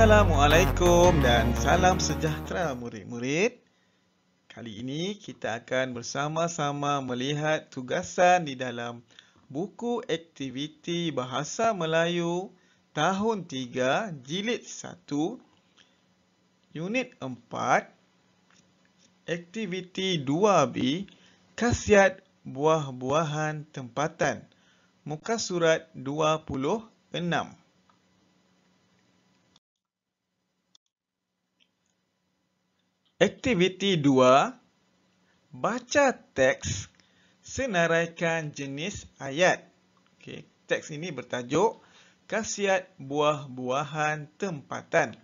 Assalamualaikum dan salam sejahtera murid-murid. Kali ini kita akan bersama-sama melihat tugasan di dalam buku aktiviti Bahasa Melayu tahun 3 jilid 1 unit 4 aktiviti 2B khasiat buah-buahan tempatan muka surat 26. Aktiviti 2 Baca teks senaraikan jenis ayat. Okey, teks ini bertajuk Kasiat buah-buahan tempatan.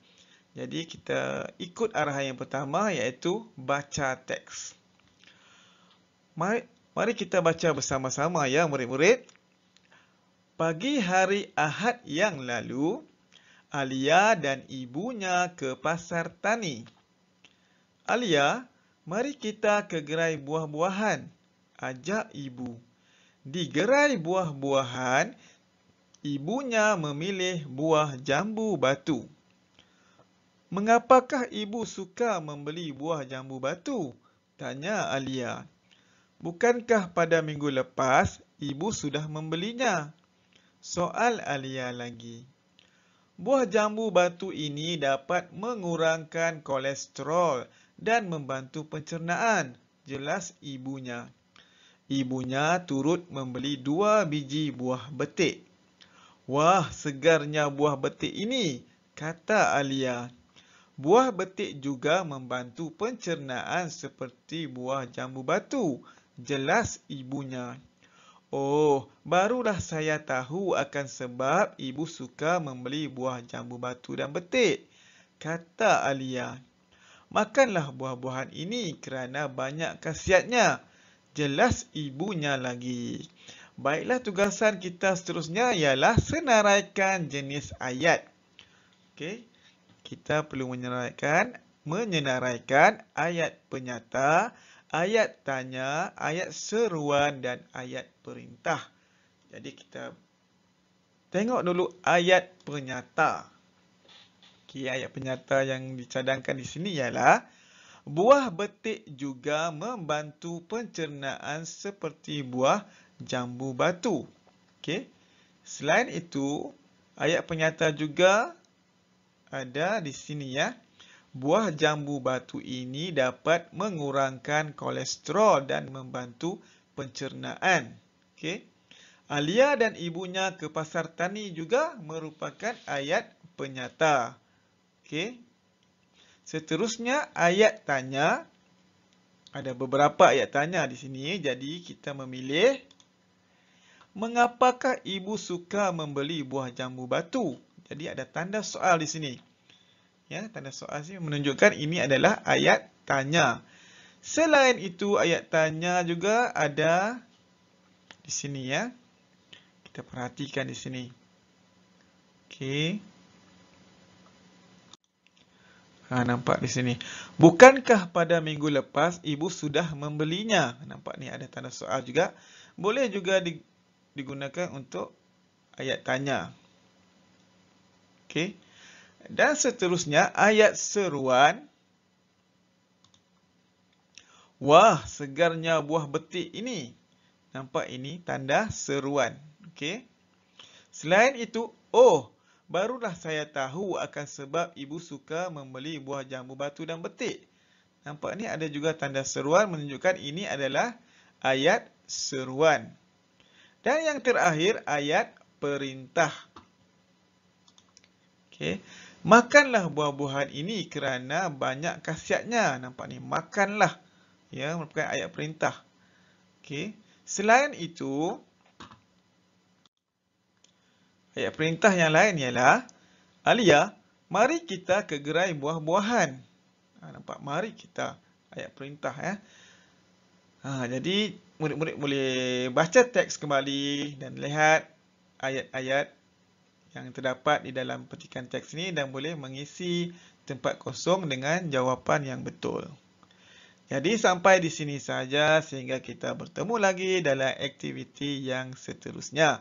Jadi kita ikut arahan yang pertama iaitu baca teks. Mari, mari kita baca bersama-sama ya murid-murid. Pagi hari Ahad yang lalu, Alia dan ibunya ke pasar tani. Alia, mari kita ke gerai buah-buahan. Ajak ibu. Di gerai buah-buahan, ibunya memilih buah jambu batu. Mengapakah ibu suka membeli buah jambu batu? Tanya Alia. Bukankah pada minggu lepas, ibu sudah membelinya? Soal Alia lagi. Buah jambu batu ini dapat mengurangkan kolesterol. Kolesterol dan membantu pencernaan, jelas ibunya. Ibunya turut membeli dua biji buah betik. Wah, segarnya buah betik ini, kata Alia. Buah betik juga membantu pencernaan seperti buah jambu batu, jelas ibunya. Oh, barulah saya tahu akan sebab ibu suka membeli buah jambu batu dan betik, kata Alia makanlah buah-buahan ini kerana banyak khasiatnya. Jelas ibunya lagi. Baiklah tugasan kita seterusnya ialah senaraikan jenis ayat. Okey, kita perlu menyenaraikan menyenaraikan ayat penyata, ayat tanya, ayat seruan dan ayat perintah. Jadi kita tengok dulu ayat penyata. Okey, ayat penyata yang dicadangkan di sini ialah buah betik juga membantu pencernaan seperti buah jambu batu. Okey. Selain itu, ayat penyata juga ada di sini ya. Buah jambu batu ini dapat mengurangkan kolesterol dan membantu pencernaan. Okey. Alia dan ibunya ke pasar tani juga merupakan ayat penyata. Okey. Seterusnya ayat tanya ada beberapa ayat tanya di sini jadi kita memilih mengapakah ibu suka membeli buah jambu batu? Jadi ada tanda soal di sini. Ya, tanda soal sini menunjukkan ini adalah ayat tanya. Selain itu ayat tanya juga ada di sini ya. Kita perhatikan di sini. Okey. Ha, nampak di sini. Bukankah pada minggu lepas ibu sudah membelinya? Nampak ni ada tanda soal juga. Boleh juga digunakan untuk ayat tanya. Okey. Dan seterusnya ayat seruan. Wah, segarnya buah betik ini. Nampak ini tanda seruan. Okey. Selain itu, oh barulah saya tahu akan sebab ibu suka membeli buah jambu batu dan betik. Nampak ni ada juga tanda seruan menunjukkan ini adalah ayat seruan. Dan yang terakhir ayat perintah. Okey, makanlah buah-buahan ini kerana banyak khasiatnya. Nampak ni makanlah. Ya, merupakan ayat perintah. Okey. Selain itu, Ayat eh, perintah yang lain ialah, Alia, mari kita ke gerai buah-buahan. Ha, nampak? Mari kita. Ayat perintah. ya. Ha, jadi, murid-murid boleh baca teks kembali dan lihat ayat-ayat yang terdapat di dalam petikan teks ini dan boleh mengisi tempat kosong dengan jawapan yang betul. Jadi, sampai di sini saja sehingga kita bertemu lagi dalam aktiviti yang seterusnya.